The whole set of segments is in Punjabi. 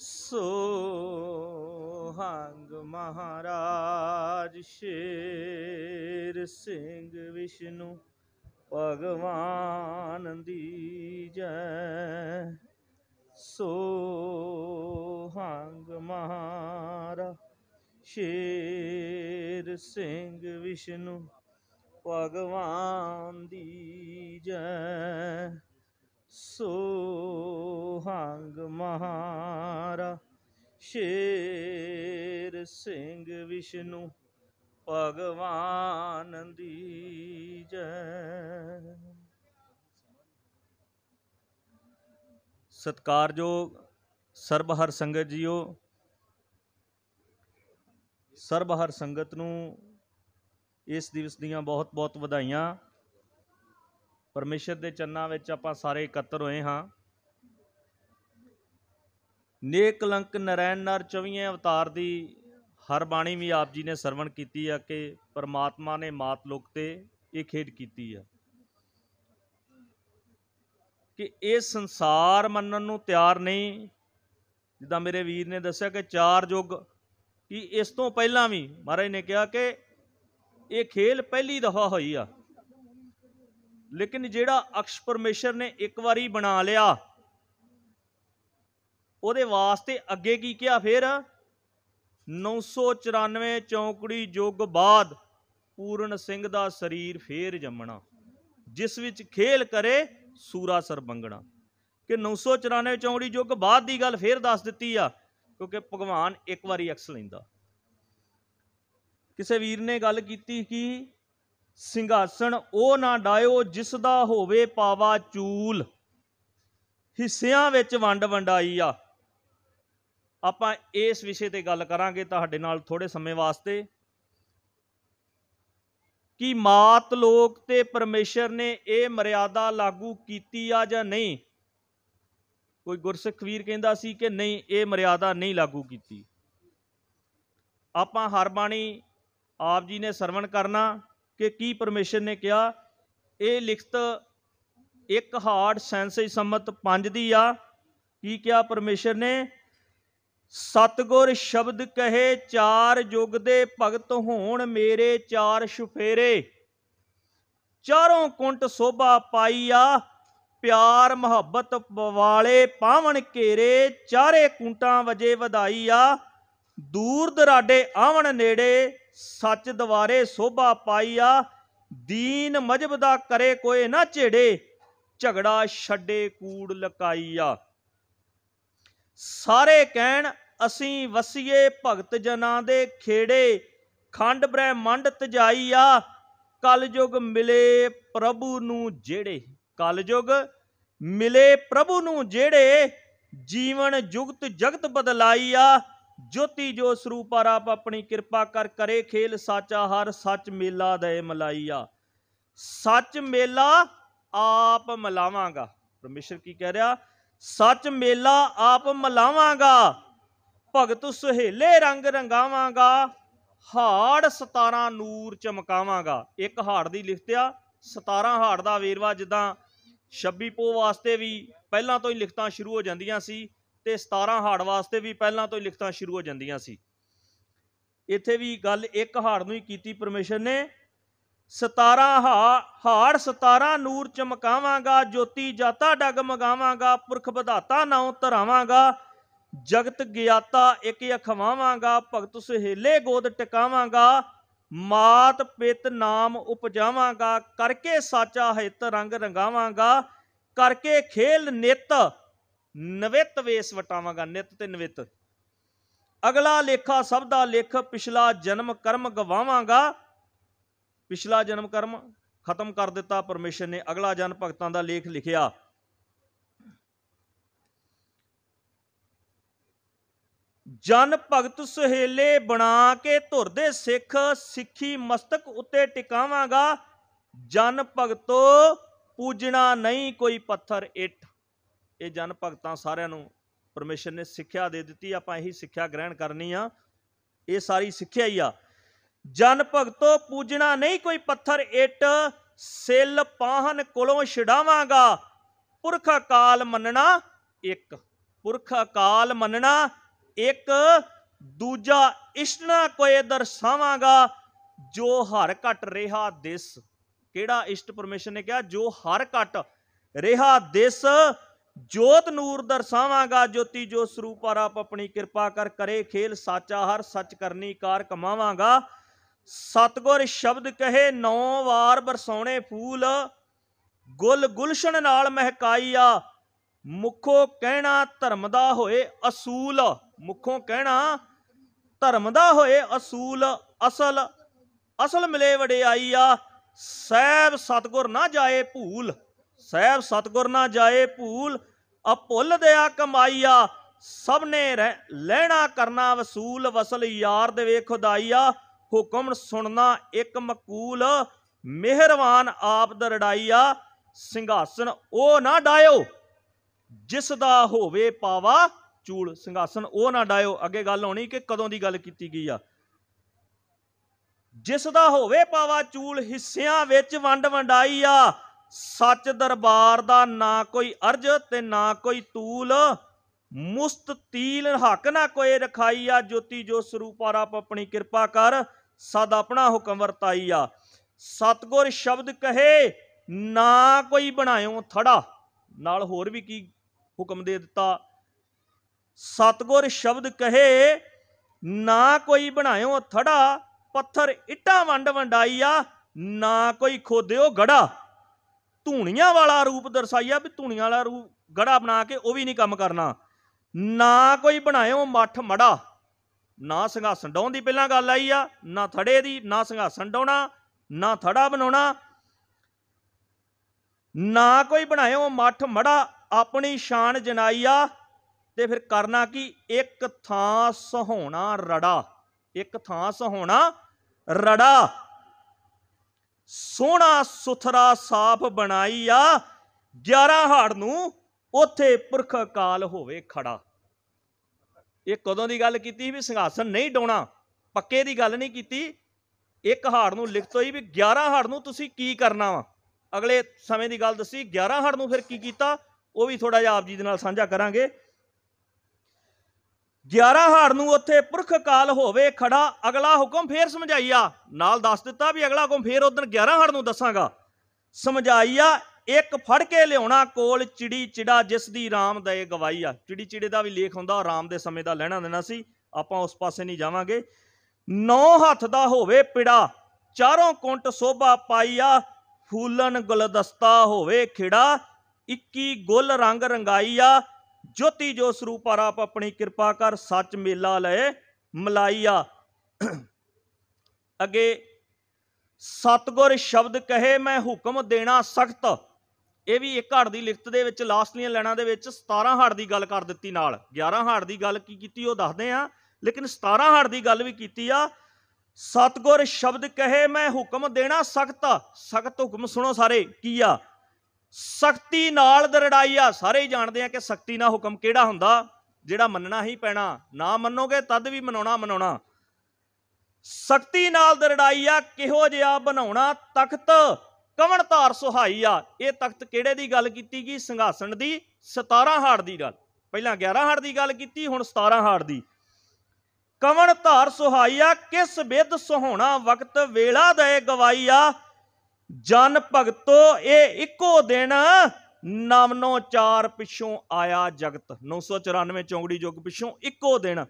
ਸੋਹੰਗ ਮਹਾਰਾਜ ਸ਼ੇਰ ਸਿੰਘ ਵਿਸ਼ਨੂੰ ਭਗਵਾਨ ਦੀ ਜੈ ਸੋਹੰਗ ਮਹਾਰਾਜ ਸ਼ੇਰ ਸਿੰਘ ਵਿਸ਼ਨੂੰ ਭਗਵਾਨ ਦੀ ਜੈ ਸੋਹੰਗ ਮਹਾਰਾ ਸ਼ੇਰ ਸਿੰਘ ਵਿਸ਼ਨੂੰ ਭਗਵਾਨ ਦੀ ਜੈ ਸਤਕਾਰਯੋਗ ਸਰਬ ਹਰ ਸੰਗਤ ਜੀਓ ਸਰਬ ਹਰ ਸੰਗਤ ਨੂੰ ਇਸ ਦਿਵਸ ਦੀਆਂ ਬਹੁਤ-ਬਹੁਤ ਵਧਾਈਆਂ ਪਰਮੇਸ਼ਰ ਦੇ ਚੰਨਾਂ ਵਿੱਚ ਆਪਾਂ ਸਾਰੇ ਇਕੱਤਰ ਹੋਏ ਹਾਂ ਨੇਕ ਲੰਕ ਨਰੈਣ ਨਰ 24ਵੇਂ ਅਵਤਾਰ ਦੀ ਹਰ ਬਾਣੀ ਵੀ ਆਪ ਜੀ ਨੇ ਸਰਵਣ ਕੀਤੀ ਆ ਕਿ ਪਰਮਾਤਮਾ ਨੇ ਮਾਤ ਲੋਕ ਤੇ ਇਹ ਖੇਡ ਕੀਤੀ ਆ ਕਿ ਇਹ ਸੰਸਾਰ ਮੰਨਣ ਨੂੰ ਤਿਆਰ ਨਹੀਂ ਜਿੱਦਾਂ ਮੇਰੇ ਵੀਰ ਨੇ ਦੱਸਿਆ ਕਿ ਚਾਰ ਯੁੱਗ ਕਿ ਇਸ ਤੋਂ ਪਹਿਲਾਂ ਵੀ ਮਹਾਰਾਜ ਨੇ ਕਿਹਾ ਕਿ ਇਹ ਖੇਲ ਪਹਿਲੀ ਦਫਾ ਹੋਈ ਆ ਲੇਕਿਨ ਜਿਹੜਾ ਅਕਸ਼ ਪਰਮੇਸ਼ਰ ਨੇ ਇੱਕ ਵਾਰੀ ਬਣਾ ਲਿਆ ਉਹਦੇ ਵਾਸਤੇ ਅੱਗੇ ਕੀ ਕਿਹਾ ਫਿਰ 994 ਚੌਂਕੜੀ ਯੁੱਗ ਬਾਅਦ ਪੂਰਨ ਸਿੰਘ ਦਾ ਸਰੀਰ ਫੇਰ ਜੰਮਣਾ ਜਿਸ ਵਿੱਚ ਖੇਲ ਕਰੇ ਸੂਰਾ ਸਰਬੰਗਣਾ ਕਿ 994 ਚੌਂਕੜੀ ਯੁੱਗ ਬਾਅਦ ਦੀ ਗੱਲ ਫੇਰ ਦੱਸ ਦਿੱਤੀ ਆ ਕਿਉਂਕਿ ਭਗਵਾਨ ਇੱਕ ਵਾਰੀ ਅਕਸ ਲੈਂਦਾ ਕਿਸੇ ਵੀਰ ਨੇ ਗੱਲ ਕੀਤੀ ਕਿ ਸਿੰਘਾਸਣ ਉਹ ਨਾ ਡਾਇਓ ਜਿਸ ਦਾ ਹੋਵੇ ਪਾਵਾ ਚੂਲ ਹਿੱਸਿਆਂ ਵਿੱਚ ਵੰਡ ਵੰਡਾਈ ਆ ਆਪਾਂ ਇਸ ਵਿਸ਼ੇ ਤੇ ਗੱਲ ਕਰਾਂਗੇ ਤੁਹਾਡੇ ਨਾਲ ਥੋੜੇ ਸਮੇਂ ਵਾਸਤੇ ਕਿ ਮਾਤ ਲੋਕ ਤੇ ਪਰਮੇਸ਼ਰ ਨੇ ਇਹ ਮਰਿਆਦਾ ਲਾਗੂ ਕੀਤੀ ਆ ਜਾਂ ਨਹੀਂ ਕੋਈ ਗੁਰਸਿੱਖ ਵੀਰ ਕਹਿੰਦਾ ਸੀ ਕਿ ਨਹੀਂ ਇਹ ਮਰਿਆਦਾ ਨਹੀਂ ਲਾਗੂ ਕੀਤੀ ਆਪਾਂ ਹਰ ਬਾਣੀ ਆਪ ਜੀ ਨੇ ਸਰਵਣ ਕਰਨਾ ਕਿ ਕੀ ਪਰਮੇਸ਼ਰ ਨੇ ਕਿਹਾ ਇਹ ਲਿਖਤ ਇੱਕ ਹਾਰਡ ਸੈਂਸਈ ਸੰਮਤ 5 ਦੀ ਆ ਕੀ ਕਿਹਾ ਪਰਮੇਸ਼ਰ ਨੇ ਸਤਗੁਰ ਸ਼ਬਦ ਕਹੇ ਚਾਰ ਯੁਗ ਦੇ ਭਗਤ ਹੋਣ ਮੇਰੇ ਚਾਰ ਸ਼ੁਫੇਰੇ ਚਾਰੋਂ ਕੁੰਟ ਸੋਭਾ ਪਾਈ ਆ ਪਿਆਰ ਮੁਹੱਬਤ ਵਾਲੇ ਪਾਵਣ ਘੇਰੇ ਚਾਰੇ ਕੁੰਟਾਂ ਵਜੇ ਵਧਾਈ ਆ ਦੂਰ ਦਰਾਡੇ ਆਵਣ ਨੇੜੇ ਸੱਚ ਦਵਾਰੇ ਸੋਭਾ ਪਾਈਆ ਦੀਨ ਮਜਬ ਦਾ ਕਰੇ ਕੋਏ ਨਾ ਛੇੜੇ ਝਗੜਾ ਛੱਡੇ ਕੂੜ ਲਕਾਈਆ ਸਾਰੇ ਕਹਿਣ ਅਸੀਂ ਵਸੀਏ ਭਗਤ ਜਨਾਂ ਦੇ ਖੇੜੇ ਖੰਡ ਬ੍ਰਹਿਮੰਡ ਤਜਾਈਆ ਕਲਯੁਗ ਮਿਲੇ ਪ੍ਰਭੂ ਨੂੰ ਜਿਹੜੇ ਕਲਯੁਗ ਮਿਲੇ ਪ੍ਰਭੂ ਨੂੰ ਜਿਹੜੇ ਜੀਵਨ ਜੁਗਤ ਜਗਤ ਬਦਲਾਈਆ ਜੋਤੀ ਜੋ ਸਰੂਪਾ ਆਪ ਆਪਣੀ ਕਿਰਪਾ ਕਰ ਕਰੇ ਖੇਲ ਸਾਚਾ ਹਰ ਸੱਚ ਮੇਲਾ ਦੇ ਮਲਾਈਆ ਸੱਚ ਮੇਲਾ ਆਪ ਮਲਾਵਾਂਗਾ ਪਰਮੇਸ਼ਰ ਕੀ ਕਹਿ ਰਿਹਾ ਸੱਚ ਮੇਲਾ ਆਪ ਮਲਾਵਾਂਗਾ ਭਗਤ ਸੁਹੇਲੇ ਰੰਗ ਰੰਗਾਵਾਂਗਾ ਹਾੜ 17 ਨੂਰ ਚਮਕਾਵਾਂਗਾ ਇੱਕ ਹਾੜ ਦੀ ਲਿਖਤਿਆ 17 ਹਾੜ ਦਾ ਵੇਰਵਾ ਜਿੱਦਾਂ 26 ਪੋ ਵਾਸਤੇ ਵੀ ਪਹਿਲਾਂ ਤੋਂ ਹੀ ਲਿਖਤਾਂ ਸ਼ੁਰੂ ਹੋ ਜਾਂਦੀਆਂ ਸੀ ਤੇ 17 ਹਾੜ ਵਾਸਤੇ ਵੀ ਪਹਿਲਾਂ ਤੋਂ ਹੀ ਲਿਖਤਾਂ ਸ਼ੁਰੂ ਹੋ ਜਾਂਦੀਆਂ ਸੀ ਇੱਥੇ ਵੀ ਗੱਲ ਇੱਕ ਹਾੜ ਨੂੰ ਹੀ ਕੀਤੀ ਪਰਮੇਸ਼ਰ ਨੇ 17 ਹਾੜ 17 ਨੂਰ ਚਮਕਾਵਾਂਗਾ ਜੋਤੀ ਜਾਤਾ ਡਗ ਮਗਾਵਾਂਗਾ ਪੁਰਖ ਵਧਾਤਾ ਨਾਉ ਧਰਾਵਾਂਗਾ ਜਗਤ ਗਿਆਤਾ ਇੱਕ ਅਖਵਾਵਾਂਗਾ ਭਗਤ ਸੁਹੇਲੇ ਗੋਦ ਟਿਕਾਵਾਂਗਾ ਮਾਤ ਪਿਤ ਨਾਮ ਉਪਜਾਵਾਂਗਾ ਕਰਕੇ ਸਾਚਾ ਹਿਤ ਰੰਗ ਰੰਗਾਵਾਂਗਾ ਕਰਕੇ ਖੇਲ ਨਿਤ ਨਵਿਤ ਵੇਸ ਵਟਾਵਾਂਗਾ ਨਿਤ ਤੇ ਨਵਿਤ ਅਗਲਾ ਲੇਖਾ ਸਭ ਦਾ ਲੇਖ ਪਿਛਲਾ ਜਨਮ ਕਰਮ ਗਵਾਵਾਂਗਾ ਪਿਛਲਾ ਜਨਮ ਕਰਮ ਖਤਮ ਕਰ ਦਿੱਤਾ ਪਰਮੇਸ਼ਰ ਨੇ ਅਗਲਾ ਜਨ ਭਗਤਾਂ ਦਾ ਲੇਖ ਲਿਖਿਆ ਜਨ ਭਗਤ ਸੁਹੇਲੇ ਬਣਾ ਕੇ ਧੁਰ ਦੇ ਸਿੱਖ ਸਿੱਖੀ ਮਸਤਕ ਉੱਤੇ ਟਿਕਾਵਾਂਗਾ ਜਨ ਭਗਤੋ ਪੂਜਣਾ ਨਹੀਂ ਕੋਈ ਪੱਥਰ ਇੱਟ ਇਹ ਜਨ ਭਗਤਾਂ ਸਾਰਿਆਂ ਨੂੰ ਪਰਮੇਸ਼ਰ ਨੇ ਸਿੱਖਿਆ ਦੇ ਦਿੱਤੀ ਆਪਾਂ ਇਹੀ ਸਿੱਖਿਆ ਗ੍ਰਹਿਣ ਕਰਨੀ ਆ ਇਹ ਸਾਰੀ ਸਿੱਖਿਆ ਹੀ ਆ ਜਨ ਭਗਤੋ ਪੂਜਣਾ ਨਹੀਂ ਕੋਈ ਪੱਥਰ ਇੱਟ ਸੇਲ ਪਾਹਨ ਕੋਲੋਂ ਛਡਾਵਾਂਗਾ ਪੁਰਖ ਅਕਾਲ ਮੰਨਣਾ ਇੱਕ ਪੁਰਖ ਅਕਾਲ ਮੰਨਣਾ ਇੱਕ ਦੂਜਾ ਇਸ਼ਟਨਾ ਕੋਏ ਦਰਸਾਵਾਂਗਾ ਜੋ ਹਰ ਘਟ ਰਿਹਾ ਦਿਸ ਕਿਹੜਾ ਇਸ਼ਟ ਪਰਮੇਸ਼ਰ ਨੇ ਕਿਹਾ ਜੋ ਹਰ ਘਟ ਰਿਹਾ ਦਿਸ ਜੋਤ ਨੂਰ ਦਰਸਾਵਾਂਗਾ ਜੋਤੀ ਜੋ ਆ ਆਪ ਆਪਣੀ ਕਿਰਪਾ ਕਰ ਕਰੇ ਖੇਲ ਸਾਚਾ ਹਰ ਸੱਚ ਕਰਨੀ ਕਾਰ ਕਮਾਵਾਂਗਾ ਸਤਗੁਰ ਸ਼ਬਦ ਕਹੇ ਨੌ ਵਾਰ ਬਰਸਾਉਣੇ ਫੂਲ ਗੁਲ ਗੁਲਸ਼ਨ ਨਾਲ ਮਹਿਕਾਈ ਆ ਮੁਖੋ ਕਹਿਣਾ ਧਰਮ ਦਾ ਹੋਏ ਅਸੂਲ ਮੁਖੋਂ ਕਹਿਣਾ ਧਰਮ ਦਾ ਹੋਏ ਅਸੂਲ ਅਸਲ ਅਸਲ ਮਿਲੇ ਵਡਿਆਈ ਆ ਸਹਿਬ ਸਤਗੁਰ ਨਾ ਜਾਏ ਭੂਲ ਸਹਿਬ ਸਤਗੁਰ ਨਾ ਜਾਏ ਭੂਲ ਭੁੱਲ ਦਿਆ ਕਮਾਈਆ ਸਭ ਨੇ ਲੈਣਾ ਕਰਨਾ ਵਸੂਲ ਵਸਲ ਯਾਰ ਦੇ ਵੇ ਖੁਦਾਈਆ ਹੁਕਮ ਸੁਣਨਾ ਇੱਕ ਮਕੂਲ ਮਿਹਰਵਾਨ ਆਪ ਦਾ ਰੜਾਈਆ ਸਿੰਘਾਸਨ ਉਹ ਨਾ ਡਾਇਓ ਜਿਸ ਦਾ ਹੋਵੇ ਪਾਵਾ ਚੂਲ ਸਿੰਘਾਸਨ ਉਹ ਨਾ ਡਾਇਓ ਅੱਗੇ ਗੱਲ ਹੋਣੀ ਕਿ ਕਦੋਂ ਦੀ ਗੱਲ ਕੀਤੀ ਗਈ ਆ ਜਿਸ ਦਾ ਹੋਵੇ ਪਾਵਾ ਚੂਲ ਹਿੱਸਿਆਂ ਵਿੱਚ ਵੰਡ ਵੰਡਾਈ ਆ ਸੱਚ ਦਰਬਾਰ ਦਾ ਨਾ ਕੋਈ ਅਰਜ ਤੇ ਨਾ ਕੋਈ ਤੂਲ ਮੁਸਤ ਤੀਲ ਹੱਕ ਨਾ ਕੋਈ ਰਖਾਈ ਆ ਜੋਤੀ ਜੋ ਸਰੂਪਾ ਰੱਬ ਆਪਣੀ ਕਿਰਪਾ ਕਰ ਸਦ ਆਪਣਾ ਹੁਕਮ ਵਰਤਾਈ ਆ ਸਤਗੁਰ ਸ਼ਬਦ ਕਹੇ ਨਾ ਕੋਈ ਬਣਾਇਓ ਥੜਾ ਨਾਲ ਹੋਰ ਵੀ ਕੀ ਹੁਕਮ ਦੇ ਦਿੱਤਾ ਸਤਗੁਰ ਸ਼ਬਦ ਕਹੇ ਨਾ ਕੋਈ ਬਣਾਇਓ ਥੜਾ ਪੱਥਰ ਇੱਟਾਂ ਵੰਡ ਵੰਡਾਈ ਆ ਨਾ ਕੋਈ ਖੋਦਿਓ ਗੜਾ ਧੂਣੀਆਂ ਵਾਲਾ ਰੂਪ ਦਰਸਾਈਆ ਵੀ ਧੂਣੀਆਂ ਵਾਲਾ ਰੂਪ ਗੜਾ ਬਣਾ ਕੇ ਉਹ ਵੀ ਨਹੀਂ ਕੰਮ ਕਰਨਾ ਨਾ ਕੋਈ ਬਣਾਇਓ ਮੱਠ ਮੜਾ ਨਾ ਸੰਘਾਸਣ ਡਾਉਣ ਦੀ ਪਹਿਲਾਂ ਗੱਲ ਆਈ ਆ ਨਾ ਥੜੇ ਦੀ ਨਾ ਸੰਘਾਸਣ ਡਾਉਣਾ ਨਾ ਥੜਾ ਬਣਾਉਣਾ ਨਾ ਕੋਈ ਬਣਾਇਓ ਮੱਠ ਮੜਾ ਆਪਣੀ ਸ਼ਾਨ ਜਨਾਈਆ ਤੇ ਫਿਰ ਕਰਨਾ ਕੀ ਇੱਕ ਥਾਂ ਸਹੋਣਾ ਰੜਾ ਇੱਕ ਥਾਂ ਸਹੋਣਾ ਰੜਾ ਸੋਹਣਾ ਸੁਥਰਾ ਸਾਫ ਬਣਾਈ ਆ 11 ਹਾੜ ਨੂੰ ਉਥੇ ਪੁਰਖ ਕਾਲ ਹੋਵੇ ਖੜਾ ਇਹ ਕਦੋਂ ਦੀ ਗੱਲ ਕੀਤੀ ਵੀ ਸਿੰਘਾਸਨ ਨਹੀਂ ਡਾਉਣਾ ਪੱਕੇ ਦੀ ਗੱਲ ਨਹੀਂ ਕੀਤੀ ਇੱਕ ਹਾੜ ਨੂੰ ਲਿਖਤੋ ਹੀ ਵੀ 11 ਹਾੜ ਨੂੰ ਤੁਸੀਂ ਕੀ ਕਰਨਾ ਵਾ ਅਗਲੇ ਸਮੇਂ ਦੀ ਗੱਲ ਦੱਸੀ 11 ਹਾੜ ਨੂੰ ਫਿਰ ਕੀ ਕੀਤਾ ਉਹ ਵੀ ਥੋੜਾ ਜਿਹਾ ਆਪ ਜੀ ਦੇ ਨਾਲ ਸਾਂਝਾ ਕਰਾਂਗੇ 11 ਹਾੜ ਨੂੰ ਉੱਥੇ ਪੁਰਖ ਕਾਲ ਹੋਵੇ ਖੜਾ ਅਗਲਾ ਹੁਕਮ ਫੇਰ ਸਮਝਾਈਆ ਨਾਲ ਦੱਸ ਦਿੱਤਾ ਵੀ ਅਗਲਾ ਹੁਕਮ ਫੇਰ ਉਦੋਂ 11 ਹਾੜ ਨੂੰ ਦੱਸਾਂਗਾ ਸਮਝਾਈਆ ਇੱਕ ਫੜ ਕੇ ਲਿਆਉਣਾ ਕੋਲ ਚਿੜੀ ਚਿੜਾ ਜਿਸ ਦੀ ਰਾਮ ਦਏ ਗਵਾਈ ਆ ਚਿੜੀ ਚਿੜੇ ਦਾ ਵੀ ਲੇਖ ਹੁੰਦਾ ਰਾਮ ਦੇ ਸਮੇਂ ਦਾ ਲੈਣਾ ਦੇਣਾ ਸੀ ਆਪਾਂ ਉਸ ਪਾਸੇ ਨਹੀਂ ਜਾਵਾਂਗੇ ਨੌ ਹੱਥ ਦਾ ਹੋਵੇ ਪਿੜਾ ਚਾਰੋਂ ਕੁੰਟ ਸੋਭਾ ਪਾਈਆ ਫੂਲਨ ਗੁਲਦਸਤਾ ਹੋਵੇ ਖਿੜਾ 21 ਗੁੱਲ ਰੰਗ ਰੰਗਾਈਆ ਜੋਤੀ ਜੋ ਸਰੂਪ ਆਪ ਆਪਣੀ ਕਿਰਪਾ ਕਰ ਸੱਚ ਮੇਲਾ ਲਏ ਮਲਾਈਆ ਅਗੇ ਸਤਗੁਰ ਸ਼ਬਦ ਕਹੇ ਮੈਂ ਹੁਕਮ ਦੇਣਾ ਸਖਤ ਇਹ ਵੀ ਇੱਕ ਹੜ ਦੀ ਲਿਖਤ ਦੇ ਵਿੱਚ ਲਾਸਟਲੀਆਂ ਲੈਣਾ ਦੇ ਵਿੱਚ 17 ਹੜ ਦੀ ਗੱਲ ਕਰ ਦਿੱਤੀ ਨਾਲ 11 ਹੜ ਦੀ ਗੱਲ ਕੀ ਕੀਤੀ ਉਹ ਦੱਸਦੇ ਆ ਲੇਕਿਨ 17 ਹੜ ਦੀ ਗੱਲ ਵੀ ਕੀਤੀ ਆ ਸਤਗੁਰ ਸ਼ਬਦ ਕਹੇ ਮੈਂ ਹੁਕਮ ਦੇਣਾ ਸਖਤ ਸਖਤ ਹੁਕਮ ਸੁਣੋ ਸਾਰੇ ਕੀ ਆ ਸਖਤੀ ਨਾਲ ਦਰੜਾਈਆ ਸਾਰੇ ਹੀ ਜਾਣਦੇ ਆ ਕਿ ਸਖਤੀ ਨਾਲ ਹੁਕਮ ਕਿਹੜਾ ਹੁੰਦਾ ਜਿਹੜਾ ਮੰਨਣਾ ਹੀ ਪੈਣਾ ਨਾ ਮੰਨੋਗੇ ਤਦ ਵੀ ਮਨਾਉਣਾ ਮਨਾਉਣਾ ਸਖਤੀ ਨਾਲ ਦਰੜਾਈਆ ਕਿਹੋ ਜਿਹਾ ਬਣਾਉਣਾ ਤਖਤ ਕਵਣ ਧਾਰ ਸੁਹਾਈ ਆ ਇਹ ਤਖਤ ਕਿਹੜੇ ਦੀ ਗੱਲ ਕੀਤੀ ਗਈ ਸੰਘਾਸਣ ਦੀ 17 ਹਾੜ ਦੀ ਗੱਲ ਪਹਿਲਾਂ 11 ਹਾੜ ਦੀ ਗੱਲ ਕੀਤੀ ਹੁਣ 17 ਹਾੜ ਦੀ ਕਵਣ ਧਾਰ ਸੁਹਾਈ ਆ ਕਿਸ ਵਿਦ ਸੁਹਾਉਣਾ ਵਕਤ ਵੇਲਾ ਦੇ ਗਵਾਈ ਆ ਜਨ ਭਗਤੋ ਇਹ ਇੱਕੋ ਦਿਨ ਨਾਮਨੋ ਚਾਰ ਪਿੱਛੋਂ ਆਇਆ ਜਗਤ 994 ਚੌਂਗੜੀ ਜੁਗ ਪਿੱਛੋਂ ਇੱਕੋ ਦਿਨ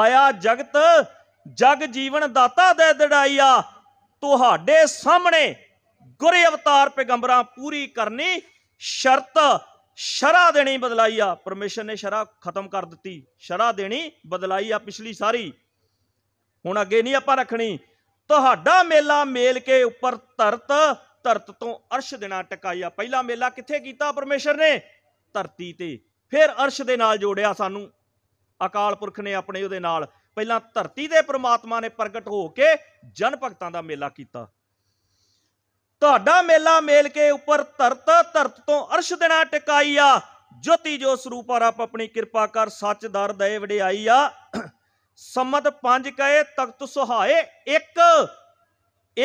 ਆਇਆ ਜਗਤ ਜਗ ਜੀਵਨ ਦਾਤਾ ਦੇ ਦੜਾਈਆ ਤੁਹਾਡੇ ਸਾਹਮਣੇ ਗੁਰ ਅਵਤਾਰ ਪੈਗੰਬਰਾਂ ਪੂਰੀ ਕਰਨੀ ਸ਼ਰਤ ਸ਼ਰਾ ਦੇਣੀ ਬਦਲਾਈ ਆ ਪਰਮੇਸ਼ਰ ਨੇ ਸ਼ਰਾ ਖਤਮ ਕਰ ਦਿੱਤੀ ਸ਼ਰਾ ਦੇਣੀ ਬਦਲਾਈ ਆ ਪਿਛਲੀ ਸਾਰੀ ਹੁਣ ਅੱਗੇ ਨਹੀਂ ਆਪਾਂ ਰੱਖਣੀ ਤੁਹਾਡਾ ਮੇਲਾ ਮੇਲ ਕੇ ਉੱਪਰ ਧਰਤ ਧਰਤ ਤੋਂ ਅਰਸ਼ ਦੇਣਾ ਟਿਕਾਇਆ ਪਹਿਲਾ ਮੇਲਾ ਕਿੱਥੇ ਕੀਤਾ ਪਰਮੇਸ਼ਰ ਨੇ ਧਰਤੀ ਤੇ ਫਿਰ ਅਰਸ਼ ਦੇ ਨਾਲ ਜੋੜਿਆ ਸਾਨੂੰ ਅਕਾਲ ਪੁਰਖ ਨੇ ਆਪਣੇ ਉਹਦੇ ਨਾਲ ਪਹਿਲਾਂ ਧਰਤੀ ਦੇ ਪ੍ਰਮਾਤਮਾ ਨੇ ਪ੍ਰਗਟ ਹੋ ਕੇ ਜਨ ਭਗਤਾਂ ਦਾ ਮੇਲਾ ਕੀਤਾ ਤੁਹਾਡਾ ਮੇਲਾ ਮੇਲ ਕੇ ਉੱਪਰ ਧਰਤ ਧਰਤ ਤੋਂ ਅਰਸ਼ ਦੇਣਾ ਟਿਕਾਈ ਆ ਜੋਤੀ ਜੋ ਸਰੂਪ ਆਪ ਆਪਣੀ ਕਿਰਪਾ ਕਰ ਸੱਚ ਦਰ ਦੇ ਵਡਿਆਈ ਆ ਸਮਤ ਪੰਜ ਕਹੇ ਤਖਤ ਸੁਹਾਏ ਇੱਕ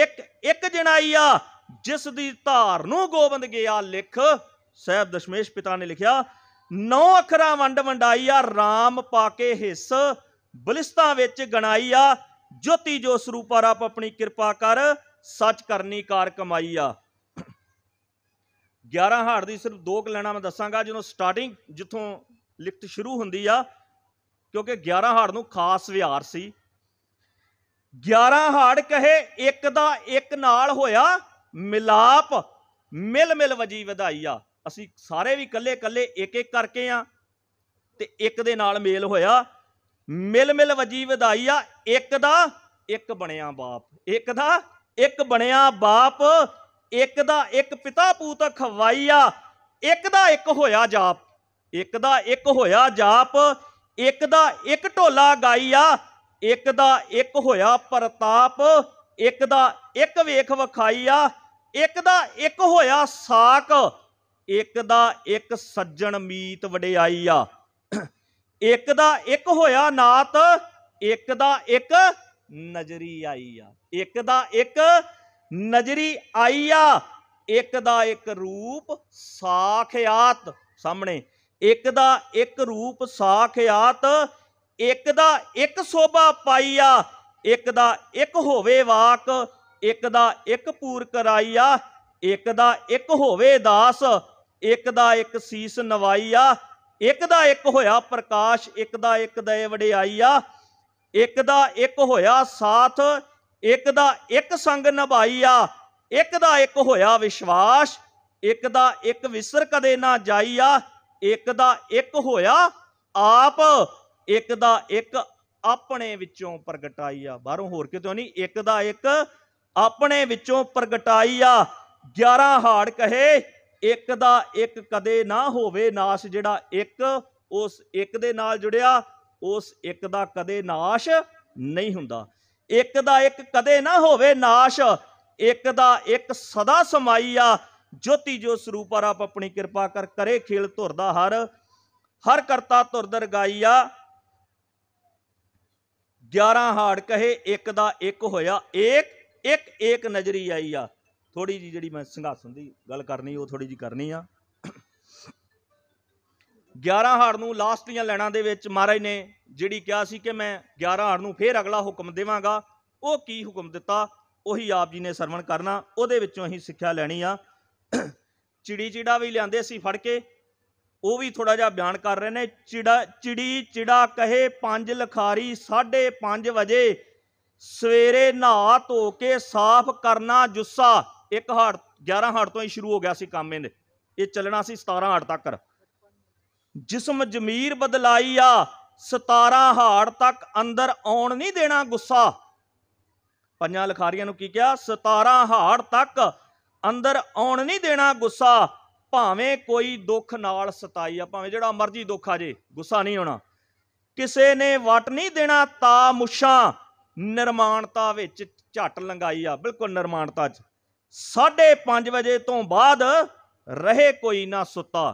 ਇੱਕ ਇੱਕ ਜਣਾਈ ਆ ਜਿਸ ਦੀ ਧਾਰ ਨੂੰ ਗੋਬਿੰਦ ਗਿਆ ਲਿਖ ਸਹਿਬ ਦਸ਼ਮੇਸ਼ ਪਿਤਾ ਨੇ ਲਿਖਿਆ ਨੌ ਅਖਰਾਂ ਵੰਡ ਵੰਡਾਈ ਆ RAM ਪਾ ਕੇ ਹਿੱਸ ਬਲਿਸਤਾ ਵਿੱਚ ਗਣਾਈ ਆ ਜੋਤੀ ਜੋ ਸਰੂਪਾ ਰੱਬ ਆਪਣੀ ਕਿਰਪਾ ਕਰ ਸੱਚ ਕਰਨੀ ਕਾਰ ਕਮਾਈ ਆ 11 ਹਾੜ ਦੀ ਸਿਰਫ ਦੋ ਕੁ ਲੈਣਾ ਮੈਂ ਦੱਸਾਂਗਾ ਜਦੋਂ ਸਟਾਰਟਿੰਗ ਜਿੱਥੋਂ ਲਿਖਤ ਸ਼ੁਰੂ ਹੁੰਦੀ ਆ ਕਿਉਂਕਿ 11 ਹਾੜ ਨੂੰ ਖਾਸ ਵਿਹਾਰ ਸੀ 11 ਹਾੜ ਕਹੇ ਇੱਕ ਦਾ ਇੱਕ ਨਾਲ ਹੋਇਆ ਮਿਲਾਪ ਮਿਲ ਮਿਲ ਵਜੀ ਆ ਅਸੀਂ ਸਾਰੇ ਵੀ ਕੱਲੇ ਕੱਲੇ ਇੱਕ ਇੱਕ ਕਰਕੇ ਆ ਤੇ ਇੱਕ ਦੇ ਨਾਲ ਮੇਲ ਹੋਇਆ ਮਿਲ ਮਿਲ ਵਜੀ ਆ ਇੱਕ ਦਾ ਇੱਕ ਬਣਿਆ ਬਾਪ ਇੱਕ ਦਾ ਇੱਕ ਬਣਿਆ ਬਾਪ ਇੱਕ ਦਾ ਇੱਕ ਪਿਤਾ ਪੂਤ ਖਵਾਈਆ ਇੱਕ ਦਾ ਇੱਕ ਹੋਇਆ ਜਾਪ ਇੱਕ ਦਾ ਇੱਕ ਹੋਇਆ ਜਾਪ ਇੱਕ ਦਾ ਇੱਕ ਢੋਲਾ ਗਾਈ ਆ ਇੱਕ ਦਾ ਇੱਕ ਹੋਇਆ ਪ੍ਰਤਾਪ ਇੱਕ ਦਾ ਇੱਕ ਵੇਖ ਵਿਖਾਈ ਆ ਇੱਕ ਦਾ ਇੱਕ ਹੋਇਆ ਸਾਕ ਇੱਕ ਦਾ ਇੱਕ ਸੱਜਣ ਮੀਤ ਵਡਿਆਈ ਆ ਇੱਕ ਦਾ ਇੱਕ ਹੋਇਆ ਨਾਤ ਇੱਕ ਦਾ ਇੱਕ ਨਜ਼ਰੀ ਆਈ ਆ ਇੱਕ ਦਾ ਇੱਕ ਨਜ਼ਰੀ ਆਈ ਆ ਇੱਕ ਦਾ ਇੱਕ ਰੂਪ ਸਾਖਿਆਤ ਸਾਹਮਣੇ ਇੱਕ ਦਾ ਇੱਕ ਰੂਪ ਸਾਖਿਆਤ ਇੱਕ ਦਾ ਇੱਕ ਸੋਭਾ ਪਾਈਆ ਇੱਕ ਦਾ ਇੱਕ ਹੋਵੇ ਵਾਕ ਇੱਕ ਦਾ ਇੱਕ ਪੂਰ ਕਰਾਈਆ ਇੱਕ ਦਾ ਇੱਕ ਹੋਵੇ ਦਾਸ ਇੱਕ ਦਾ ਇੱਕ ਸੀਸ ਨਵਾਈਆ ਇੱਕ ਦਾ ਇੱਕ ਹੋਇਆ ਪ੍ਰਕਾਸ਼ ਇੱਕ ਦਾ ਇੱਕ ਦੇ ਵਡਿਆਈਆ ਇੱਕ ਦਾ ਇੱਕ ਹੋਇਆ ਸਾਥ ਇੱਕ ਦਾ ਇੱਕ ਸੰਗ ਨਭਾਈਆ ਇੱਕ ਦਾ ਇੱਕ ਹੋਇਆ ਵਿਸ਼ਵਾਸ ਇੱਕ ਦਾ ਇੱਕ ਵਿਸਰ ਕਦੇ ਨਾ ਜਾਈਆ ਇੱਕ ਦਾ ਇੱਕ ਹੋਇਆ ਆਪ ਇੱਕ ਦਾ ਇੱਕ ਆਪਣੇ ਵਿੱਚੋਂ ਪ੍ਰਗਟਾਈ ਆ ਬਾਹਰੋਂ ਹੋਰ ਕਿਤੇ ਨਹੀਂ ਇੱਕ ਦਾ ਇੱਕ ਆਪਣੇ ਵਿੱਚੋਂ ਪ੍ਰਗਟਾਈ ਆ 11 ਹਾੜ ਕਹੇ ਇੱਕ ਦਾ ਇੱਕ ਕਦੇ ਨਾ ਹੋਵੇ ਨਾਸ਼ ਜਿਹੜਾ ਇੱਕ ਉਸ ਇੱਕ ਦੇ ਨਾਲ ਜੁੜਿਆ ਉਸ ਇੱਕ ਦਾ ਕਦੇ ਨਾਸ਼ ਨਹੀਂ ਹੁੰਦਾ ਇੱਕ ਦਾ ਇੱਕ ਕਦੇ ਨਾ ਹੋਵੇ ਨਾਸ਼ ਇੱਕ ਦਾ ਇੱਕ ਸਦਾ ਸਮਾਈ ਆ ਜੋਤੀ ਜੋ ਸਰੂਪ ਆ ਆਪ ਆਪਣੀ ਕਿਰਪਾ ਕਰ ਕਰੇ ਖੇਲ ਧੁਰ ਦਾ ਹਰ ਹਰ ਕਰਤਾ ਧੁਰ ਦਰਗਾਈਆ 11 ਹਾੜ ਕਹੇ ਇੱਕ ਦਾ ਇੱਕ ਹੋਇਆ ਏਕ ਇੱਕ ਏਕ ਨਜ਼ਰੀ ਆਈ ਆ ਥੋੜੀ ਜੀ ਜਿਹੜੀ ਮੈਂ ਸੰਘਾਸਨ ਦੀ ਗੱਲ ਕਰਨੀ ਉਹ ਥੋੜੀ ਜੀ ਕਰਨੀ ਆ 11 ਹਾੜ ਨੂੰ ਲਾਸਟ ਦੀਆਂ ਲੈਣਾ ਦੇ ਵਿੱਚ ਮਹਾਰਾਜ ਨੇ ਜਿਹੜੀ ਕਿਹਾ ਸੀ ਕਿ ਮੈਂ 11 ਹਾੜ ਨੂੰ ਫੇਰ ਅਗਲਾ ਹੁਕਮ ਦੇਵਾਂਗਾ ਉਹ ਕੀ ਹੁਕਮ ਦਿੱਤਾ ਉਹੀ ਆਪ ਜੀ ਨੇ ਸਰਵਣ ਕਰਨਾ ਉਹਦੇ ਵਿੱਚੋਂ ਅਸੀਂ ਸਿੱਖਿਆ ਲੈਣੀ ਆ ਚਿੜੀ ਚਿੜਾ ਵੀ ਲਿਆਂਦੇ ਸੀ ਫੜ ਕੇ ਉਹ ਵੀ ਥੋੜਾ ਜਿਹਾ ਬਿਆਨ ਕਰ ਰਹੇ ਨੇ ਚਿੜਾ ਚਿੜੀ ਚਿੜਾ ਕਹੇ ਪੰਜ ਲਖਾਰੀ 5:30 ਵਜੇ ਸਵੇਰੇ ਨਹਾ ਧੋ ਕੇ ਸਾਫ਼ ਕਰਨਾ ਜੁੱਸਾ ਇੱਕ ਹੜ 11 ਹੜ ਤੋਂ ਹੀ ਸ਼ੁਰੂ ਹੋ ਗਿਆ ਸੀ ਕੰਮ ਇਹਦੇ ਇਹ ਚੱਲਣਾ ਸੀ 17 ਹੜ ਤੱਕ ਜਿਸਮ ਜ਼ਮੀਰ ਬਦਲਾਈ ਆ 17 ਹਾੜ ਤੱਕ ਅੰਦਰ ਆਉਣ ਨਹੀਂ ਦੇਣਾ ਗੁੱਸਾ ਪੰਜਾਂ ਲਖਾਰੀਆਂ ਨੂੰ ਕੀ ਕਿਹਾ 17 ਹਾੜ ਤੱਕ ਅੰਦਰ ਆਉਣ ਨਹੀਂ ਦੇਣਾ ਗੁੱਸਾ ਭਾਵੇਂ ਕੋਈ ਦੁੱਖ ਨਾਲ ਸਤਾਈ ਆ ਭਾਵੇਂ ਜਿਹੜਾ ਮਰਜ਼ੀ ਦੁੱਖ ਆ ਜੇ ਗੁੱਸਾ ਨਹੀਂ ਹੋਣਾ ਕਿਸੇ ਨੇ ਵਟ ਨਹੀਂ ਦੇਣਾ ਤਾ ਮੁਸ਼ਾ ਨਿਰਮਾਣਤਾ ਵਿੱਚ ਝਟ ਲੰਗਾਈ ਆ ਬਿਲਕੁਲ ਨਿਰਮਾਣਤਾ 'ਚ 5:30 ਵਜੇ ਤੋਂ ਬਾਅਦ ਰਹੇ ਕੋਈ ਨਾ ਸੁੱਤਾ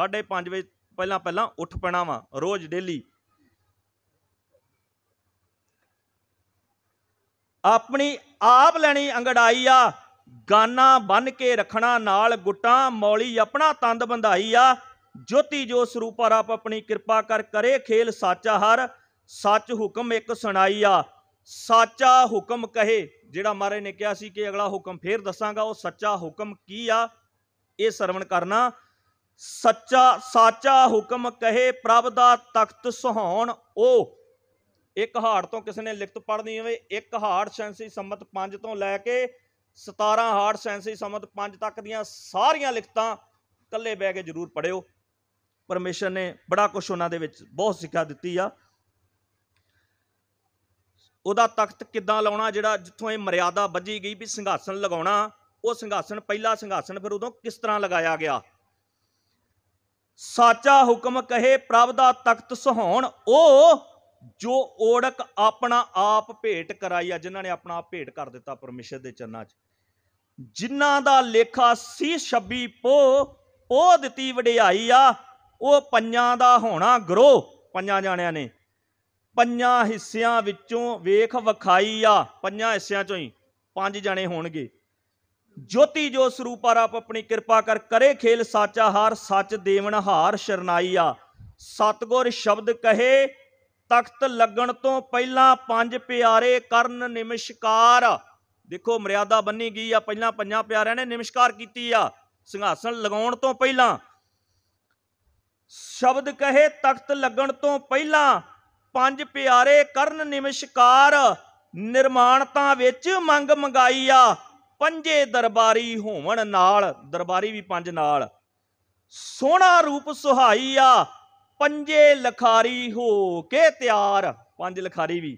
5:30 ਵਜੇ ਪਹਿਲਾਂ ਪਹਿਲਾਂ ਉੱਠ ਪੈਣਾ ਵਾ ਰੋਜ਼ ਡੇਲੀ ਆਪਣੀ ਆਪ ਲੈਣੀ ਅੰਗੜਾਈ ਆ ਗਾਨਾ ਬਨ ਕੇ ਰਖਣਾ ਨਾਲ ਗੁੱਟਾਂ ਮੌਲੀ ਆਪਣਾ ਤੰਦ ਬੰਧਾਈ ਆ ਜੋਤੀ ਜੋ ਸਰੂਪਾ ਰੱਬ ਆਪਣੀ ਕਿਰਪਾ ਕਰ ਕਰੇ ਖੇਲ ਸਾਚਾ ਹਰ ਸੱਚ ਹੁਕਮ ਇੱਕ ਸੁਣਾਈ ਆ ਸਾਚਾ ਹੁਕਮ ਕਹੇ ਜਿਹੜਾ ਮਾਰੇ ਨੇ ਕਿਹਾ ਸੀ ਕਿ ਅਗਲਾ ਹੁਕਮ ਫੇਰ ਦੱਸਾਂਗਾ ਉਹ ਸੱਚਾ ਹੁਕਮ ਕੀ ਆ ਇਹ ਸਰਵਣ ਕਰਨਾ ਸੱਚਾ ਸਾਚਾ ਹੁਕਮ ਕਹੇ ਪ੍ਰਭ ਦਾ ਤਖਤ ਸੁਹਾਉਣ ਉਹ ਇੱਕ ਹਾੜ ਤੋਂ ਕਿਸੇ ਨੇ ਲਿਖਤ ਪੜਨੀ ਹੋਵੇ ਇੱਕ ਹਾੜ ਸੈਂਸੀ ਸੰਮਤ 5 ਤੋਂ ਲੈ ਕੇ 17 ਹਾਰਡ ਸੈਂਸੀ ਸਮਤ 5 ਤੱਕ ਦੀਆਂ ਸਾਰੀਆਂ ਲਿਖਤਾਂ ਇਕੱਲੇ ਬਹਿ ਕੇ ਜ਼ਰੂਰ ਪੜਿਓ ਪਰਮੇਸ਼ਰ ਨੇ ਬੜਾ ਕੁਝ ਉਹਨਾਂ ਦੇ ਵਿੱਚ ਬਹੁਤ ਸਿੱਖਿਆ ਦਿੱਤੀ ਆ ਉਹਦਾ ਤਖਤ ਕਿੱਦਾਂ ਲਾਉਣਾ ਜਿਹੜਾ ਜਿੱਥੋਂ ਇਹ ਮਰਿਆਦਾ ਵੱਜੀ ਗਈ ਵੀ ਸਿੰਘਾਸਣ ਲਗਾਉਣਾ ਉਹ ਸਿੰਘਾਸਣ ਪਹਿਲਾ ਸਿੰਘਾਸਣ ਫਿਰ ਉਦੋਂ ਕਿਸ ਤਰ੍ਹਾਂ ਲਗਾਇਆ ਗਿਆ ਸਾਚਾ ਹੁਕਮ ਕਹੇ ਪ੍ਰਭ ਦਾ ਤਖਤ ਸਹਾਉਣ ਉਹ ਜੋ ਓੜਕ ਆਪਣਾ ਆਪ ਭੇਟ ਕਰਾਈ ਆ ਜਿਨ੍ਹਾਂ ਨੇ ਆਪਣਾ ਆਪ ਭੇਟ ਕਰ ਦਿੱਤਾ ਪਰਮੇਸ਼ਰ ਦੇ ਚਰਨਾਂ 'ਚ ਜਿਨ੍ਹਾਂ ਦਾ ਲੇਖਾ ਸੀ ਛੱਬੀ ਪੋ ਉਹ ਦਿੱਤੀ ਵਡਿਆਈ ਆ ਉਹ ਪੰਜਾਂ ਦਾ ਹੋਣਾ ਗਰੋ ਪੰਜਾਂ ਜਾਣਿਆਂ ਨੇ ਪੰਜਾਂ ਹਿੱਸਿਆਂ ਵਿੱਚੋਂ ਵੇਖ ਵਿਖਾਈ ਆ ਪੰਜਾਂ ਹਿੱਸਿਆਂ ਚੋਂ ਹੀ ਪੰਜ ਜਾਣੇ ਹੋਣਗੇ ਜੋਤੀ ਜੋ ਸਰੂਪਾਰ ਆਪ ਆਪਣੀ ਕਿਰਪਾ ਕਰ ਕਰੇ ਖੇਲ ਸਾਚਾ ਹਾਰ ਸੱਚ ਦੇਵਨ ਹਾਰ ਸ਼ਰਨਾਈ ਆ ਸਤਗੁਰ ਸ਼ਬਦ ਕਹੇ ਤਖਤ ਲੱਗਣ ਤੋਂ ਪਹਿਲਾਂ ਪੰਜ ਪਿਆਰੇ ਕਰਨ ਨਿਮਸ਼ਕਾਰ ਦੇਖੋ ਮਰਿਆਦਾ ਬੰਨੀ ਗਈ ਆ ਪਹਿਲਾਂ ਪੰਜਾਂ ਪਿਆਰਿਆਂ ਨੇ ਨਿਮਸ਼ਕਾਰ ਕੀਤੀ ਆ ਸਿੰਘਾਸਣ ਲਗਾਉਣ ਤੋਂ ਪਹਿਲਾਂ ਸ਼ਬਦ ਕਹੇ ਤਖਤ ਲੱਗਣ ਤੋਂ ਪਹਿਲਾਂ ਪੰਜ ਪਿਆਰੇ ਕਰਨ ਨਿਮਸ਼ਕਾਰ ਨਿਰਮਾਣਤਾ ਵਿੱਚ ਮੰਗ ਮੰਗਾਈ ਆ ਪੰਜੇ ਦਰਬਾਰੀ ਹੋਵਣ ਨਾਲ ਦਰਬਾਰੀ ਵੀ ਪੰਜ ਨਾਲ ਸੋਹਣਾ ਰੂਪ ਸੁਹਾਈ ਆ ਪੰਜੇ ਲਖਾਰੀ ਹੋ ਕੇ ਤਿਆਰ ਪੰਜ ਲਖਾਰੀ ਵੀ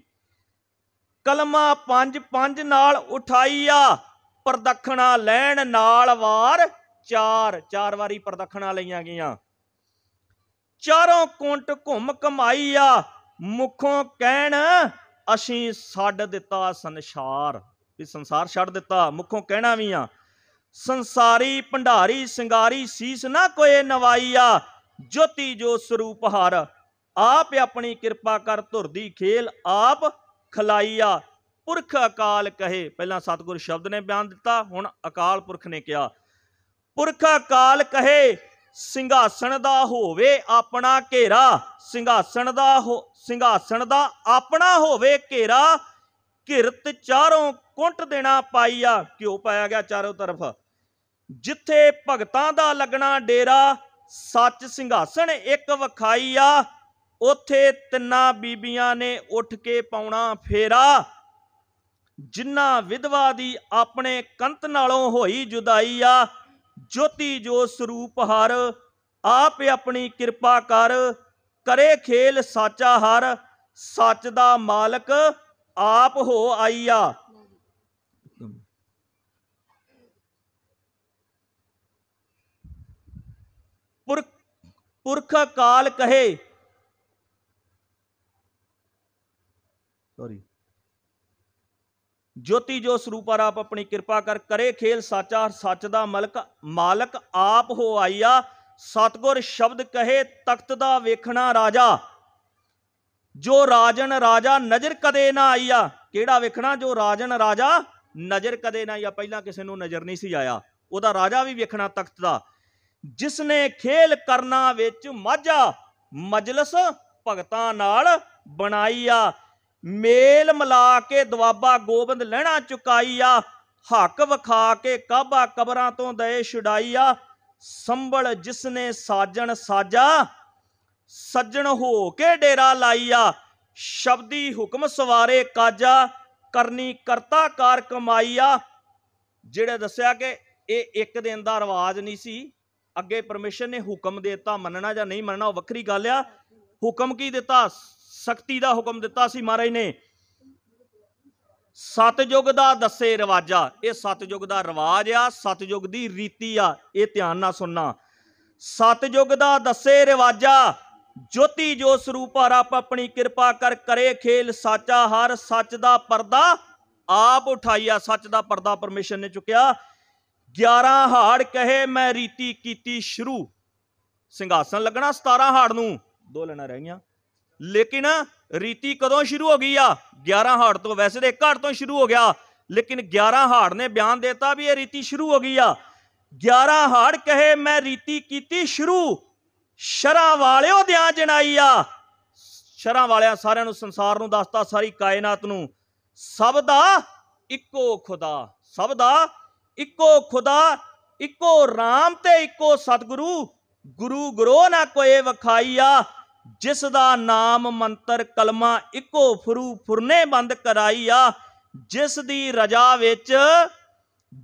ਕਲਮਾ ਪੰਜ ਪੰਜ ਨਾਲ ਉਠਾਈਆ ਪ੍ਰਦਖਣਾ ਲੈਣ ਨਾਲ ਵਾਰ ਚਾਰ ਚਾਰ ਵਾਰੀ ਪ੍ਰਦਖਣਾ ਲਈਆਂ ਗਈਆਂ ਚਾਰੋਂ ਕੁੰਟ ਘੁੰਮ ਕਮਾਈਆ ਮੁਖੋਂ ਕਹਿਣ ਅਸੀਂ ਛੱਡ ਦਿੱਤਾ ਸੰਸਾਰ ਵੀ ਸੰਸਾਰ ਛੱਡ ਦਿੱਤਾ ਮੁਖੋਂ ਕਹਿਣਾ ਵੀ ਆ ਸੰਸਾਰੀ ਭੰਡਾਰੀ ਸਿੰਗਾਰੀ ਸੀਸ ਨਾ ਕੋਏ ਨਵਾਈਆ ਜੋਤੀ ਜੋ ਸਰੂਪ ਹਰ ਆਪ ਆਪਣੀ ਕਿਰਪਾ ਕਰ ਧੁਰਦੀ ਖੇਲ ਆਪ ਖਲਾਈਆ ਪੁਰਖ ਅਕਾਲ ਕਹੇ ਪਹਿਲਾਂ ਸਤਗੁਰ ਸ਼ਬਦ ਨੇ ਬਿਆਨ ਦਿੱਤਾ ਹੁਣ ਅਕਾਲ ਪੁਰਖ ਨੇ ਕਿਹਾ ਪੁਰਖ ਅਕਾਲ ਕਹੇ ਸਿੰਘਾਸਣ ਦਾ ਹੋਵੇ ਆਪਣਾ ਘੇਰਾ ਸਿੰਘਾਸਣ ਦਾ ਸਿੰਘਾਸਣ ਦਾ ਆਪਣਾ ਹੋਵੇ ਘੇਰਾ ਕਿਰਤ ਚਾਰੋਂ ਕੁੰਟ ਦੇਣਾ ਪਾਈਆ ਕਿਉ ਪਾਇਆ ਗਿਆ ਚਾਰੋਂ ਤਰਫ ਜਿੱਥੇ ਭਗਤਾਂ ਦਾ ਲੱਗਣਾ ਡੇਰਾ ਸੱਚ ਸਿੰਘਾਸਣ ਇੱਕ ਵਖਾਈ ਆ ਉਥੇ ਤਿੰਨਾ ਬੀਬੀਆਂ ਨੇ ਉੱਠ ਕੇ ਪਾਉਣਾ ਫੇਰਾ ਜਿੰਨਾ ਵਿਧਵਾ ਦੀ ਆਪਣੇ ਕੰਤ ਨਾਲੋਂ ਹੋਈ ਜੁਦਾਈ ਆ ਜੋਤੀ ਜੋ ਸਰੂਪ ਹਰ ਆਪ ਆਪਣੀ ਕਿਰਪਾ ਕਰ ਕਰੇ ਖੇਲ ਸਾਚਾ ਹਰ ਸੱਚ ਦਾ ਮਾਲਕ ਆਪ ਹੋ ਆਈ ਆ ਪੁਰਖ ਕਾਲ ਕਹੇ ਸੌਰੀ ਜੋਤੀ ਜੋ ਸਰੂਪਾ ਆਪ ਆਪਣੀ ਕਿਰਪਾ ਕਰ ਕਰੇ ਖੇਲ ਸਾਚਾ ਸੱਚ ਦਾ ਮਲਕ ਮਾਲਕ ਆਪ ਹੋ ਆਇਆ ਸਤਗੁਰ ਸ਼ਬਦ ਕਹੇ ਤਖਤ ਦਾ ਵੇਖਣਾ ਰਾਜਾ ਜੋ ਰਾਜਨ ਰਾਜਾ ਨਜ਼ਰ ਕਦੇ ਨਾ ਆਇਆ ਕਿਹੜਾ ਵੇਖਣਾ ਜੋ ਰਾਜਨ ਰਾਜਾ ਨਜ਼ਰ ਕਦੇ ਨਾ ਆਇਆ ਪਹਿਲਾਂ ਕਿਸੇ ਨੂੰ ਨਜ਼ਰ ਨਹੀਂ ਸੀ ਆਇਆ ਉਹਦਾ ਰਾਜਾ ਵੀ ਵੇਖਣਾ ਤਖਤ ਦਾ ਜਿਸ ਨੇ ਖੇਲ ਕਰਨਾ ਵਿੱਚ ਮਾਝਾ ਮਜਲਸ ਭਗਤਾਂ ਨਾਲ ਬਣਾਈ ਆ ਮੇਲ ਮਲਾ ਕੇ ਦਵਾਬਾ ਗੋਬਿੰਦ ਲੈਣਾ ਚੁਕਾਈ ਆ ਹੱਕ ਵਿਖਾ ਕੇ ਕਾਬਾ ਕਬਰਾਂ ਤੋਂ ਦਏ ਛੁਡਾਈ ਆ ਸੰਭਲ ਜਿਸ ਨੇ ਸਾਜਣ ਸਾਜਾ ਸੱਜਣ ਹੋ ਕੇ ਡੇਰਾ ਲਾਈ ਆ ਸ਼ਬਦੀ ਹੁਕਮ ਸਵਾਰੇ ਕਾਜਾ ਕਰਨੀ ਕਰਤਾ ਕਾਰ ਕਮਾਈ ਆ ਜਿਹੜੇ ਦੱਸਿਆ ਕਿ ਇਹ ਇੱਕ ਦਿਨ ਦਾ ਰਿਵਾਜ ਨਹੀਂ ਸੀ ਅੱਗੇ ਪਰਮਿਸ਼ਨ ਨੇ ਹੁਕਮ ਦਿੱਤਾ ਮੰਨਣਾ ਜਾਂ ਨਹੀਂ ਮੰਨਣਾ ਉਹ ਵੱਖਰੀ ਗੱਲ ਆ ਹੁਕਮ ਕੀ ਦਿੱਤਾ ਸ਼ਕਤੀ ਦਾ ਹੁਕਮ ਦਿੱਤਾ ਸੀ ਮਹਾਰਾਜ ਨੇ ਸਤਜੁਗ ਦਾ ਦੱਸੇ ਰਵਾਜਾ ਇਹ ਸਤਜੁਗ ਦਾ ਰਿਵਾਜ ਆ ਸਤਜੁਗ ਦੀ ਰੀਤੀ ਆ ਇਹ ਧਿਆਨ ਨਾਲ ਸੁਣਨਾ ਸਤਜੁਗ ਦਾ ਦੱਸੇ ਰਵਾਜਾ ਜੋਤੀ ਜੋ ਸਰੂਪ ਰੱਬ ਆਪਣੀ ਕਿਰਪਾ ਕਰ ਕਰੇ ਖੇਲ ਸਾਚਾ ਹਰ ਸੱਚ ਦਾ ਪਰਦਾ ਆਪ ਉਠਾਈਆ ਸੱਚ ਦਾ ਪਰਦਾ ਪਰਮੇਸ਼ਰ ਨੇ ਚੁੱਕਿਆ 11 ਹਾੜ ਕਹੇ ਮੈਂ ਰੀਤੀ ਕੀਤੀ ਸ਼ੁਰੂ ਸਿੰਘਾਸਨ ਲੱਗਣਾ 17 ਹਾੜ ਨੂੰ ਦੋ ਲੈਣਾ ਰਹਿ ਗਿਆ ਲੇਕਿਨ ਰੀਤੀ ਕਦੋਂ ਸ਼ੁਰੂ ਹੋ ਗਈ ਆ 11 ਹਾੜ ਤੋਂ ਵੈਸੇ ਦੇ ਘਾੜ ਤੋਂ ਸ਼ੁਰੂ ਹੋ ਗਿਆ ਲੇਕਿਨ 11 ਹਾੜ ਨੇ ਬਿਆਨ ਦਿੱਤਾ ਵੀ ਇਹ ਰੀਤੀ ਸ਼ੁਰੂ ਹੋ ਗਈ ਆ 11 ਹਾੜ ਕਹੇ ਮੈਂ ਰੀਤੀ ਕੀਤੀ ਸ਼ੁਰੂ ਸ਼ਰਾਂ ਵਾਲਿਓ ਦਿਆਂ ਜਣਾਈ ਆ ਸ਼ਰਾਂ ਵਾਲਿਆਂ ਸਾਰਿਆਂ ਨੂੰ ਸੰਸਾਰ ਨੂੰ ਦੱਸਤਾ ਸਾਰੀ ਕਾਇਨਾਤ ਨੂੰ ਸਭ ਦਾ ਇੱਕੋ ਖੁਦਾ ਸਭ ਦਾ ਇੱਕੋ ਖੁਦਾ ਇੱਕੋ RAM ਤੇ ਇੱਕੋ ਸਤਿਗੁਰੂ ਗੁਰੂ ਗਰੋ ਨਾ ਕੋਏ ਵਖਾਈਆ ਜਿਸ ਦਾ ਨਾਮ ਮੰਤਰ ਕਲਮਾ ਇੱਕੋ ਫਰੂ ਫੁਰਨੇ ਬੰਦ ਕਰਾਈਆ ਜਿਸ ਦੀ ਰਜਾ ਵਿੱਚ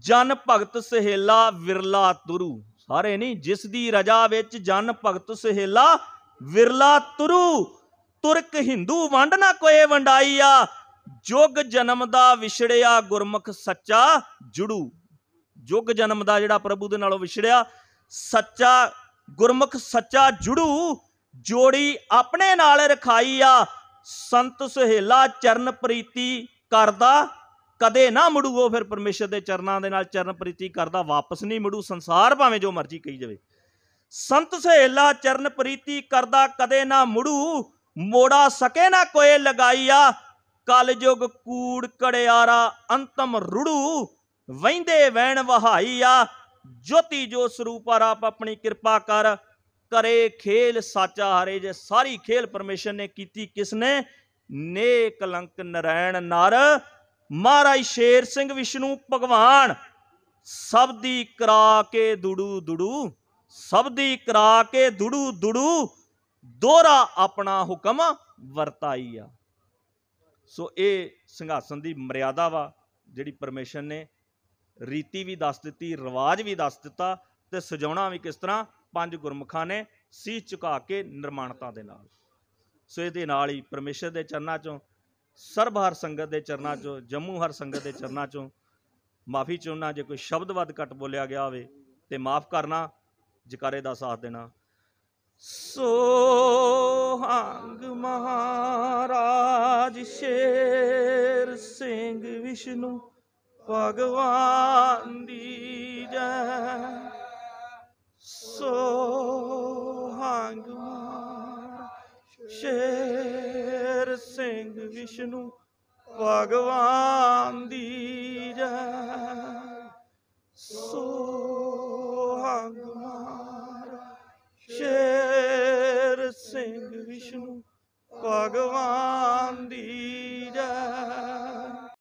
ਜਨ ਭਗਤ ਸਹੇਲਾ ਵਿਰਲਾ ਤੁਰੂ ਸਾਰੇ ਨਹੀਂ ਜਿਸ ਦੀ ਰਜਾ ਵਿੱਚ ਜਨ ਭਗਤ ਸਹੇਲਾ ਵਿਰਲਾ ਤੁਰੂ ਤੁਰਕ ਹਿੰਦੂ ਵੰਡ ਨਾ ਕੋਏ ਵੰਡਾਈਆ ਜੁਗ ਜਨਮ ਦਾ ਵਿਛੜਿਆ ਗੁਰਮੁਖ ਸੱਚਾ ਜੁੜੂ ਜੁਗ ਜਨਮ ਦਾ ਜਿਹੜਾ ਪ੍ਰਭੂ ਦੇ ਨਾਲੋਂ ਵਿਛੜਿਆ ਸੱਚਾ ਗੁਰਮੁਖ ਸੱਚਾ ਜੁੜੂ ਜੋੜੀ ਆਪਣੇ ਨਾਲ ਰਖਾਈ ਆ ਸੰਤ ਸੁਹੇਲਾ ਚਰਨ ਪ੍ਰੀਤੀ ਕਰਦਾ ਕਦੇ ਨਾ ਮੁੜੂ ਉਹ ਫਿਰ ਪਰਮੇਸ਼ਰ ਦੇ ਚਰਨਾਂ ਦੇ ਨਾਲ ਚਰਨ ਪ੍ਰੀਤੀ ਕਰਦਾ ਵਾਪਸ ਨਹੀਂ ਮੁੜੂ ਸੰਸਾਰ ਭਾਵੇਂ ਜੋ ਮਰਜ਼ੀ ਕਹੀ ਜਾਵੇ ਸੰਤ ਸੁਹੇਲਾ ਚਰਨ ਪ੍ਰੀਤੀ ਕਰਦਾ ਕਦੇ ਨਾ ਮੁੜੂ ਮੋੜਾ ਸਕੇ ਨਾ ਕੋਏ ਆ ਕਲਯੁਗ ਕੂੜ ਕੜਿਆਰਾ ਅੰਤਮ ਰੁੜੂ ਵਹਿੰਦੇ ਵਹਿਣ ਵਹਾਈ ਆ ਜੋਤੀ ਜੋ ਸਰੂਪ ਆ ਆਪ ਆਪਣੀ ਕਿਰਪਾ ਕਰ ਕਰੇ ਖੇਲ ਸਾਚਾ ਹਰੇ ਜੇ ਸਾਰੀ ਖੇਲ ਪਰਮੇਸ਼ਰ ਨੇ ਕੀਤੀ ਨੇ ਨੇਕ ਲੰਕ ਨਰੈਣ ਨਰ ਮਹਾਰਾਜ ਸ਼ੇਰ ਸਿੰਘ ਵਿਸ਼ਨੂੰ ਭਗਵਾਨ ਸਭ ਦੀ ਕਰਾ ਕੇ ਦੁੜੂ ਦੁੜੂ ਸਭ ਦੀ ਕਰਾ ਕੇ ਦੁੜੂ ਦੁੜੂ ਦੋਰਾ ਆਪਣਾ ਹੁਕਮ ਵਰਤਾਈ ਆ ਸੋ ਇਹ ਸਿੰਘਾਸਨ ਦੀ ਮਰਿਆਦਾ ਵਾ ਜਿਹੜੀ ਪਰਮੇਸ਼ਰ ਨੇ ਰੀਤੀ ਵੀ ਦੱਸ ਦਿੱਤੀ ਰਿਵਾਜ ਵੀ ਦੱਸ ਦਿੱਤਾ ਤੇ ਸਜਾਉਣਾ ਵੀ ਕਿਸ ਤਰ੍ਹਾਂ ਪੰਜ ਗੁਰਮਖਾਂ ਨੇ ਸੀ ਝੁਕਾ ਕੇ ਨਿਰਮਾਣਤਾ ਦੇ ਨਾਲ ਸੋ ਇਹਦੇ ਨਾਲ ਹੀ ਪਰਮੇਸ਼ਰ ਦੇ ਚਰਨਾਂ 'ਚੋਂ ਸਰਬ ਹਰ ਸੰਗਤ ਦੇ ਚਰਨਾਂ 'ਚੋਂ ਜੰਮੂ ਹਰ ਸੰਗਤ ਦੇ ਚਰਨਾਂ 'ਚੋਂ ਮਾਫੀ ਚਾਹੁੰਨਾ ਜੇ ਕੋਈ ਸ਼ਬਦ ਵੱਧ ਘੱਟ ਬੋਲਿਆ ਗਿਆ ਹੋਵੇ ਤੇ ਮਾਫ ਕਰਨਾ ਜਕਾਰੇ ਦਾ ਸਾਥ ਦੇਣਾ ਸੋਹੰਗ ਮਹਾਰਾਜ ਸ਼ੇਰ ਸਿੰਘ ਵਿਸ਼ਨੂੰ ਭਗਵਾਨ ਦੀ ਜੈ ਸੋ ਹੰਗਵਾ ਸ਼ੇਰ ਸਿੰਘ ਵਿਸ਼ਨੂੰ ਭਗਵਾਨ ਦੀ ਜੈ ਸੋ ਹੰਗਵਾ ਸ਼ੇਰ ਸਿੰਘ ਵਿਸ਼ਨੂੰ ਭਗਵਾਨ ਦੀ